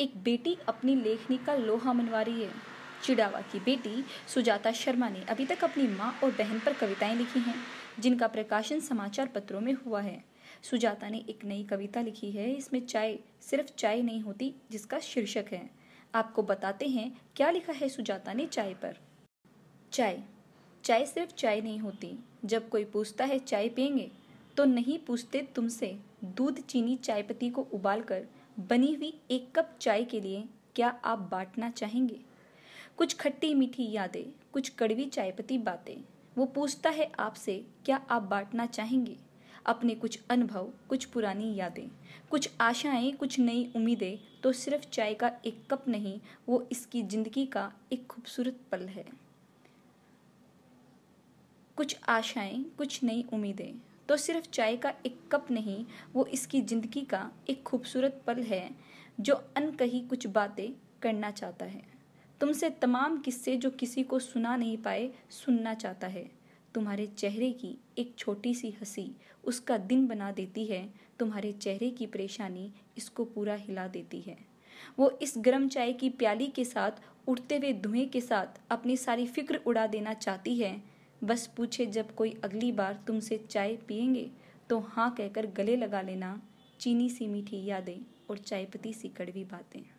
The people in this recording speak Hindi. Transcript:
एक बेटी अपनी लेखनी का लोहा मनवा रही है चिड़ावा की बेटी सुजाता शर्मा ने अभी तक अपनी माँ और बहन पर कविताएं लिखी हैं जिनका प्रकाशन समाचार पत्रों में हुआ है सुजाता ने एक नई कविता लिखी है इसमें चाय सिर्फ चाय नहीं होती जिसका शीर्षक है आपको बताते हैं क्या लिखा है सुजाता ने चाय पर चाय चाय सिर्फ चाय नहीं होती जब कोई पूछता है चाय पियेंगे तो नहीं पूछते तुमसे दूध चीनी चाय पत्ती को उबाल कर बनी हुई एक कप चाय के लिए क्या आप बांटना चाहेंगे कुछ खट्टी मीठी यादें कुछ कड़वी पत्ती बातें वो पूछता है आपसे क्या आप बांटना चाहेंगे अपने कुछ अनुभव कुछ पुरानी यादें कुछ आशाएं कुछ नई उम्मीदें तो सिर्फ चाय का एक कप नहीं वो इसकी ज़िंदगी का एक खूबसूरत पल है कुछ आशाएं कुछ नई उम्मीदें तो सिर्फ चाय का एक कप नहीं वो इसकी ज़िंदगी का एक खूबसूरत पल है जो कही कुछ बातें करना चाहता है तुमसे तमाम किस्से जो किसी को सुना नहीं पाए सुनना चाहता है तुम्हारे चेहरे की एक छोटी सी हंसी उसका दिन बना देती है तुम्हारे चेहरे की परेशानी इसको पूरा हिला देती है वो इस गर्म चाय की प्याली के साथ उठते हुए धुएं के साथ अपनी सारी फिक्र उड़ा देना चाहती है बस पूछे जब कोई अगली बार तुमसे चाय पियेंगे तो हाँ कहकर गले लगा लेना चीनी सी मीठी यादें और चाय पत्ती सी कड़वी बातें